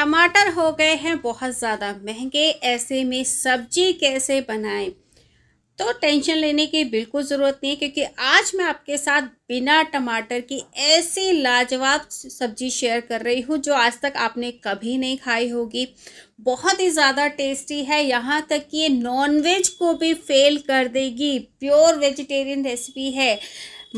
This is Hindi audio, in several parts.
टमाटर हो गए हैं बहुत ज़्यादा महंगे ऐसे में सब्जी कैसे बनाएं तो टेंशन लेने की बिल्कुल ज़रूरत नहीं है क्योंकि आज मैं आपके साथ बिना टमाटर की ऐसी लाजवाब सब्जी शेयर कर रही हूँ जो आज तक आपने कभी नहीं खाई होगी बहुत ही ज़्यादा टेस्टी है यहाँ तक कि ये नॉनवेज को भी फेल कर देगी प्योर वेजिटेरियन रेसिपी है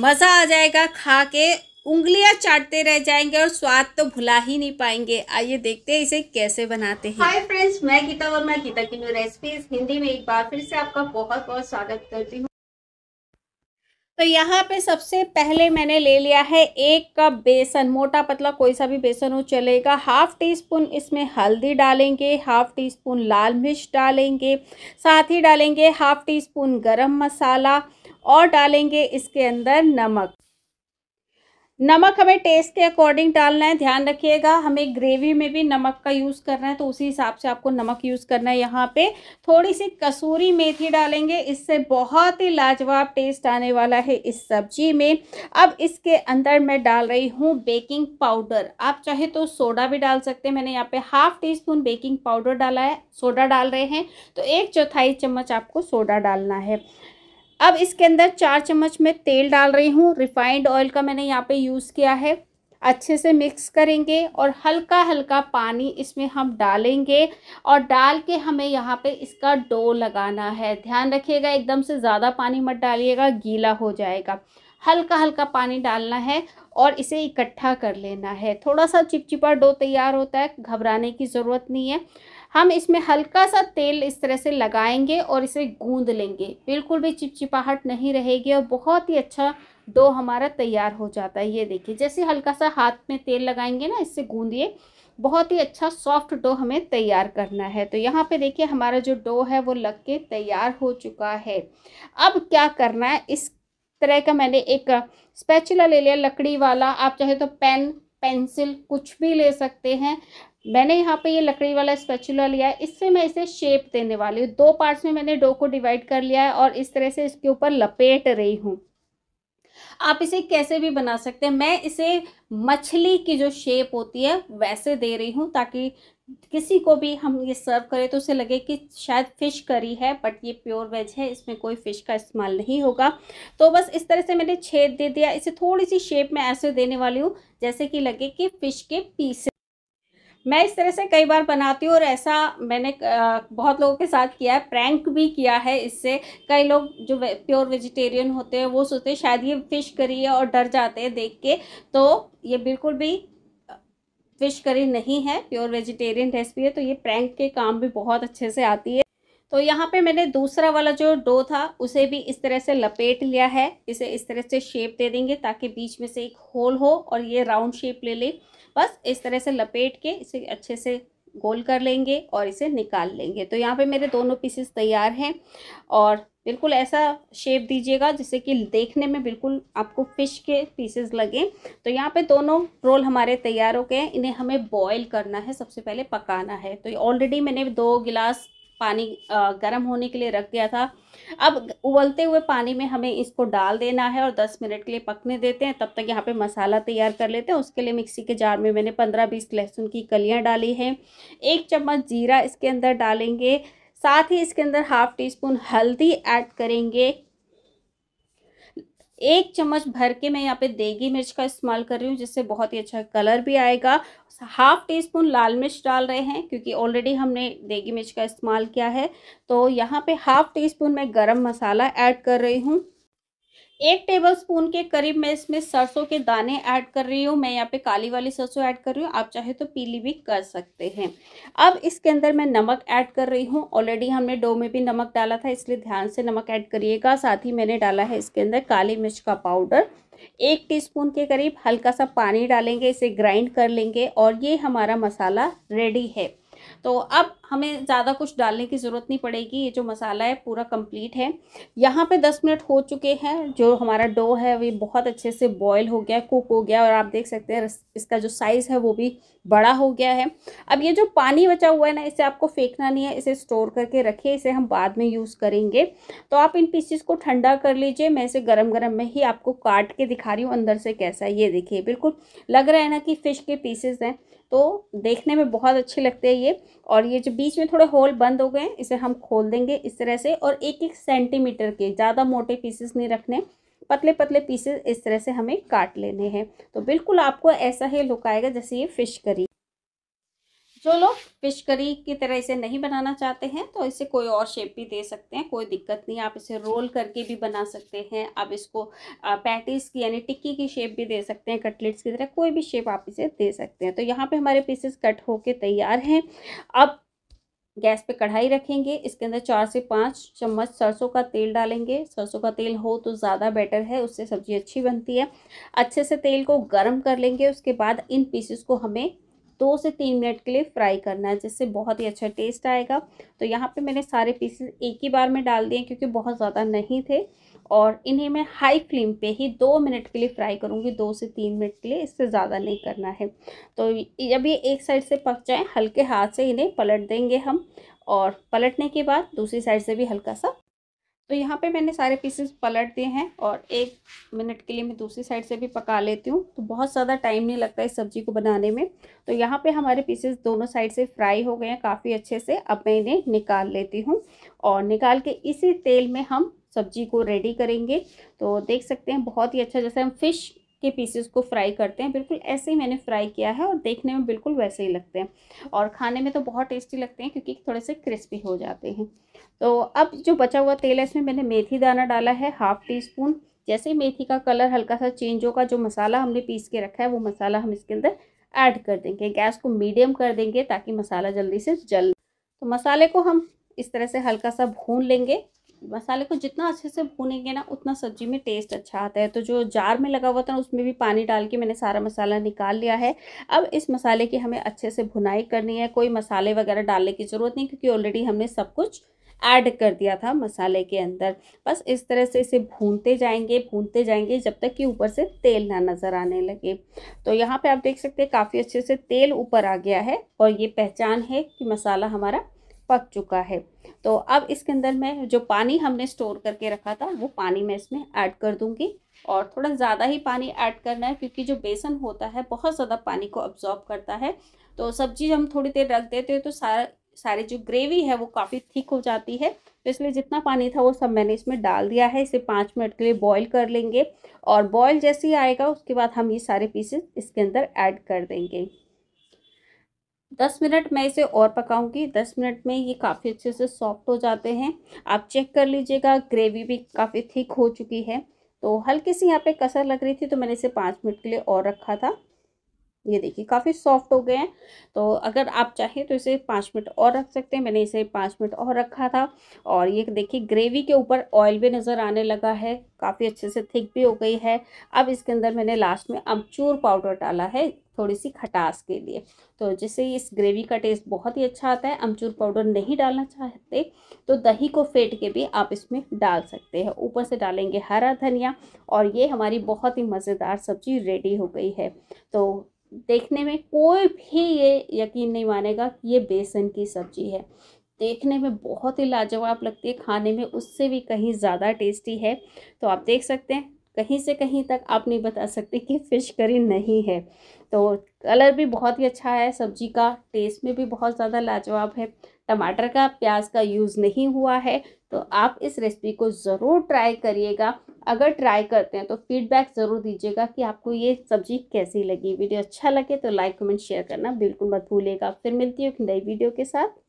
मज़ा आ जाएगा खा के उंगलियां चाटते रह जाएंगे और स्वाद तो भुला ही नहीं पाएंगे आइए देखते हैं इसे कैसे बनाते हैं हाय फ्रेंड्स मैं गीता और मैं गीता की न्यू रेसिपीज हिंदी में एक बार फिर से आपका बहुत बहुत स्वागत करती हूँ तो यहाँ पे सबसे पहले मैंने ले लिया है एक कप बेसन मोटा पतला कोई सा भी बेसन हो चलेगा हाफ़ टी स्पून इसमें हल्दी डालेंगे हाफ़ टी स्पून लाल मिर्च डालेंगे साथ ही डालेंगे हाफ़ टी स्पून गरम मसाला और डालेंगे इसके अंदर नमक नमक हमें टेस्ट के अकॉर्डिंग डालना है ध्यान रखिएगा हमें ग्रेवी में भी नमक का यूज़ करना है तो उसी हिसाब से आपको नमक यूज़ करना है यहाँ पे थोड़ी सी कसूरी मेथी डालेंगे इससे बहुत ही लाजवाब टेस्ट आने वाला है इस सब्जी में अब इसके अंदर मैं डाल रही हूँ बेकिंग पाउडर आप चाहे तो सोडा भी डाल सकते हैं मैंने यहाँ पर half teaspoon baking powder डाला है सोडा डाल रहे हैं तो एक चौथाई चम्मच आपको सोडा डालना है अब इसके अंदर चार चम्मच में तेल डाल रही हूँ रिफाइंड ऑयल का मैंने यहाँ पे यूज़ किया है अच्छे से मिक्स करेंगे और हल्का हल्का पानी इसमें हम डालेंगे और डाल के हमें यहाँ पे इसका डो लगाना है ध्यान रखिएगा एकदम से ज़्यादा पानी मत डालिएगा गीला हो जाएगा हल्का हल्का पानी डालना है और इसे इकट्ठा कर लेना है थोड़ा सा चिपचिपा डो तैयार होता है घबराने की ज़रूरत नहीं है हम इसमें हल्का सा तेल इस तरह से लगाएंगे और इसे गूंद लेंगे बिल्कुल भी चिपचिपाहट नहीं रहेगी और बहुत ही अच्छा डो हमारा तैयार हो जाता है ये देखिए जैसे हल्का सा हाथ में तेल लगाएंगे ना इससे गूंदिए बहुत ही अच्छा सॉफ्ट डो हमें तैयार करना है तो यहाँ पे देखिए हमारा जो डो है वो लग के तैयार हो चुका है अब क्या करना है इस तरह का मैंने एक स्पैचुला ले लिया लकड़ी वाला आप चाहे तो पेन पेंसिल कुछ भी ले सकते हैं मैंने यहाँ पे ये लकड़ी वाला स्पेचुला लिया है इससे मैं इसे शेप देने वाली हूँ दो पार्ट्स में मैंने डो को डिवाइड कर लिया है और इस तरह से इसके ऊपर लपेट रही हूँ आप इसे कैसे भी बना सकते हैं मैं इसे मछली की जो शेप होती है वैसे दे रही हूँ ताकि किसी को भी हम ये सर्व करें तो उसे लगे कि शायद फ़िश करी है बट ये प्योर वेज है इसमें कोई फ़िश का इस्तेमाल नहीं होगा तो बस इस तरह से मैंने छेद दे दिया इसे थोड़ी सी शेप में ऐसे देने वाली हूँ जैसे कि लगे कि फ़िश के पीसे मैं इस तरह से कई बार बनाती हूँ और ऐसा मैंने बहुत लोगों के साथ किया है प्रैंक भी किया है इससे कई लोग जो प्योर वेजिटेरियन होते हैं वो सोचते हैं शायद ये फ़िश करी है और डर जाते हैं देख के तो ये बिल्कुल भी फ़िश करी नहीं है प्योर वेजिटेरियन रेसिपी है तो ये प्रैंक के काम भी बहुत अच्छे से आती है तो यहाँ पे मैंने दूसरा वाला जो डो था उसे भी इस तरह से लपेट लिया है इसे इस तरह से शेप दे देंगे ताकि बीच में से एक होल हो और ये राउंड शेप ले ले बस इस तरह से लपेट के इसे अच्छे से गोल कर लेंगे और इसे निकाल लेंगे तो यहाँ पे मेरे दोनों पीसेस तैयार हैं और बिल्कुल ऐसा शेप दीजिएगा जिससे कि देखने में बिल्कुल आपको फ़िश के पीसेस लगें तो यहाँ पे दोनों रोल हमारे तैयार हो गए हैं इन्हें हमें बॉईल करना है सबसे पहले पकाना है तो ऑलरेडी मैंने दो गिलास पानी गर्म होने के लिए रख दिया था अब उबलते हुए पानी में हमें इसको डाल देना है और 10 मिनट के लिए पकने देते हैं तब तक यहाँ पे मसाला तैयार कर लेते हैं उसके लिए मिक्सी के जार में मैंने 15-20 लहसुन की कलियाँ डाली हैं एक चम्मच जीरा इसके अंदर डालेंगे साथ ही इसके अंदर हाफ़ टी स्पून हल्दी ऐड करेंगे एक चम्मच भर के मैं यहाँ पे देगी मिर्च का इस्तेमाल कर रही हूँ जिससे बहुत ही अच्छा कलर भी आएगा हाफ टी स्पून लाल मिर्च डाल रहे हैं क्योंकि ऑलरेडी हमने देगी मिर्च का इस्तेमाल किया है तो यहाँ पे हाफ टी स्पून मैं गरम मसाला ऐड कर रही हूँ एक टेबलस्पून के करीब मैं इसमें सरसों के दाने ऐड कर रही हूँ मैं यहाँ पे काली वाली सरसों ऐड कर रही हूँ आप चाहे तो पीली भी कर सकते हैं अब इसके अंदर मैं नमक ऐड कर रही हूँ ऑलरेडी हमने डो में भी नमक डाला था इसलिए ध्यान से नमक ऐड करिएगा साथ ही मैंने डाला है इसके अंदर काली मिर्च का पाउडर एक टी के करीब हल्का सा पानी डालेंगे इसे ग्राइंड कर लेंगे और ये हमारा मसाला रेडी है तो अब हमें ज़्यादा कुछ डालने की ज़रूरत नहीं पड़ेगी ये जो मसाला है पूरा कंप्लीट है यहाँ पे 10 मिनट हो चुके हैं जो हमारा डो है वो बहुत अच्छे से बॉयल हो गया कुक हो गया और आप देख सकते हैं इसका जो साइज़ है वो भी बड़ा हो गया है अब ये जो पानी बचा हुआ है ना इसे आपको फेंकना नहीं है इसे स्टोर करके रखिए इसे हम बाद में यूज़ करेंगे तो आप इन पीसीस को ठंडा कर लीजिए मैं इसे गरम गरम में ही आपको काट के दिखा रही हूँ अंदर से कैसा है ये देखिए बिल्कुल लग रहा है ना कि फ़िश के पीसेस हैं तो देखने में बहुत अच्छे लगते हैं ये और ये जो बीच में थोड़े होल बंद हो गए हैं इसे हम खोल देंगे इस तरह से और एक एक सेंटीमीटर के ज़्यादा मोटे पीसेस नहीं रखने पतले पतले पीसेस इस तरह से हमें काट लेने हैं तो बिल्कुल आपको ऐसा ही लुक आएगा जैसे ये फ़िश करी जो लोग फिश करी की तरह इसे नहीं बनाना चाहते हैं तो इसे कोई और शेप भी दे सकते हैं कोई दिक्कत नहीं आप इसे रोल करके भी बना सकते हैं आप इसको पैटीज की यानी टिक्की की शेप भी दे सकते हैं कटलेट्स की तरह कोई भी शेप आप इसे दे सकते हैं तो यहाँ पे हमारे पीसेस कट होके तैयार हैं अब गैस पे कढ़ाई रखेंगे इसके अंदर चार से पाँच चम्मच सरसों का तेल डालेंगे सरसों का तेल हो तो ज़्यादा बेटर है उससे सब्ज़ी अच्छी बनती है अच्छे से तेल को गर्म कर लेंगे उसके बाद इन पीसेस को हमें दो से तीन मिनट के लिए फ्राई करना है जिससे बहुत ही अच्छा टेस्ट आएगा तो यहाँ पे मैंने सारे पीसेस एक ही बार में डाल दिए क्योंकि बहुत ज़्यादा नहीं थे और इन्हें मैं हाई फ्लेम पे ही दो मिनट के लिए फ्राई करूँगी दो से तीन मिनट के लिए इससे ज़्यादा नहीं करना है तो जब ये एक साइड से पक जाए हल्के हाथ से इन्हें पलट देंगे हम और पलटने के बाद दूसरी साइड से भी हल्का सा तो यहाँ पे मैंने सारे पीसेस पलट दिए हैं और एक मिनट के लिए मैं दूसरी साइड से भी पका लेती हूँ तो बहुत ज़्यादा टाइम नहीं लगता इस सब्ज़ी को बनाने में तो यहाँ पे हमारे पीसेस दोनों साइड से फ्राई हो गए हैं काफ़ी अच्छे से अब मैं इन्हें निकाल लेती हूँ और निकाल के इसी तेल में हम सब्जी को रेडी करेंगे तो देख सकते हैं बहुत ही अच्छा जैसे हम फिश के पीसेस को फ्राई करते हैं बिल्कुल ऐसे ही मैंने फ्राई किया है और देखने में बिल्कुल वैसे ही लगते हैं और खाने में तो बहुत टेस्टी लगते हैं क्योंकि थोड़े से क्रिस्पी हो जाते हैं तो अब जो बचा हुआ तेल है इसमें मैंने मेथी दाना डाला है हाफ़ टी स्पून जैसे ही मेथी का कलर हल्का सा चेंज होगा जो मसाला हमने पीस के रखा है वो मसाला हम इसके अंदर ऐड कर देंगे गैस को मीडियम कर देंगे ताकि मसाला जल्दी से जल तो मसाले को हम इस तरह से हल्का सा भून लेंगे मसाले को जितना अच्छे से भूनेंगे ना उतना सब्जी में टेस्ट अच्छा आता है तो जो जार में लगा हुआ था ना उसमें भी पानी डाल के मैंने सारा मसाला निकाल लिया है अब इस मसाले की हमें अच्छे से भुनाई करनी है कोई मसाले वगैरह डालने की ज़रूरत नहीं क्योंकि ऑलरेडी हमने सब कुछ ऐड कर दिया था मसाले के अंदर बस इस तरह से इसे भूनते जाएंगे भूनते जाएंगे जब तक कि ऊपर से तेल ना नज़र आने लगे तो यहाँ पे आप देख सकते हैं काफ़ी अच्छे से तेल ऊपर आ गया है और ये पहचान है कि मसाला हमारा पक चुका है तो अब इसके अंदर मैं जो पानी हमने स्टोर करके रखा था वो पानी मैं इसमें ऐड कर दूंगी और थोड़ा ज़्यादा ही पानी ऐड करना है क्योंकि जो बेसन होता है बहुत ज़्यादा पानी को अब्जॉर्ब करता है तो सब्जी हम थोड़ी देर रख देते हैं तो सारा सारी जो ग्रेवी है वो काफ़ी थिक हो जाती है तो इसलिए जितना पानी था वो सब मैंने इसमें डाल दिया है इसे पाँच मिनट के लिए बॉईल कर लेंगे और बॉईल जैसे ही आएगा उसके बाद हम ये सारे पीसेस इसके अंदर ऐड कर देंगे दस मिनट मैं इसे और पकाऊंगी दस मिनट में ये काफ़ी अच्छे से सॉफ्ट हो जाते हैं आप चेक कर लीजिएगा ग्रेवी भी काफ़ी थिक हो चुकी है तो हल्की सी यहाँ पे कसर लग रही थी तो मैंने इसे पाँच मिनट के लिए और रखा था ये देखिए काफ़ी सॉफ्ट हो गए हैं तो अगर आप चाहें तो इसे पाँच मिनट और रख सकते हैं मैंने इसे पाँच मिनट और रखा था और ये देखिए ग्रेवी के ऊपर ऑयल भी नज़र आने लगा है काफ़ी अच्छे से थिक भी हो गई है अब इसके अंदर मैंने लास्ट में अमचूर पाउडर डाला है थोड़ी सी खटास के लिए तो जिससे इस ग्रेवी का टेस्ट बहुत ही अच्छा आता है अमचूर पाउडर नहीं डालना चाहते तो दही को फेंट के भी आप इसमें डाल सकते हैं ऊपर से डालेंगे हरा धनिया और ये हमारी बहुत ही मज़ेदार सब्ज़ी रेडी हो गई है तो देखने में कोई भी ये यकीन नहीं मानेगा कि ये बेसन की सब्ज़ी है देखने में बहुत ही लाजवाब लगती है खाने में उससे भी कहीं ज़्यादा टेस्टी है तो आप देख सकते हैं कहीं से कहीं तक आप नहीं बता सकते कि फ़िश करी नहीं है तो कलर भी बहुत ही अच्छा है सब्जी का टेस्ट में भी बहुत ज़्यादा लाजवाब है टमाटर का प्याज का यूज़ नहीं हुआ है तो आप इस रेसिपी को ज़रूर ट्राई करिएगा अगर ट्राई करते हैं तो फीडबैक ज़रूर दीजिएगा कि आपको ये सब्ज़ी कैसी लगी वीडियो अच्छा लगे तो लाइक कमेंट शेयर करना बिल्कुल मत भूलिएगा फिर मिलती है एक नई वीडियो के साथ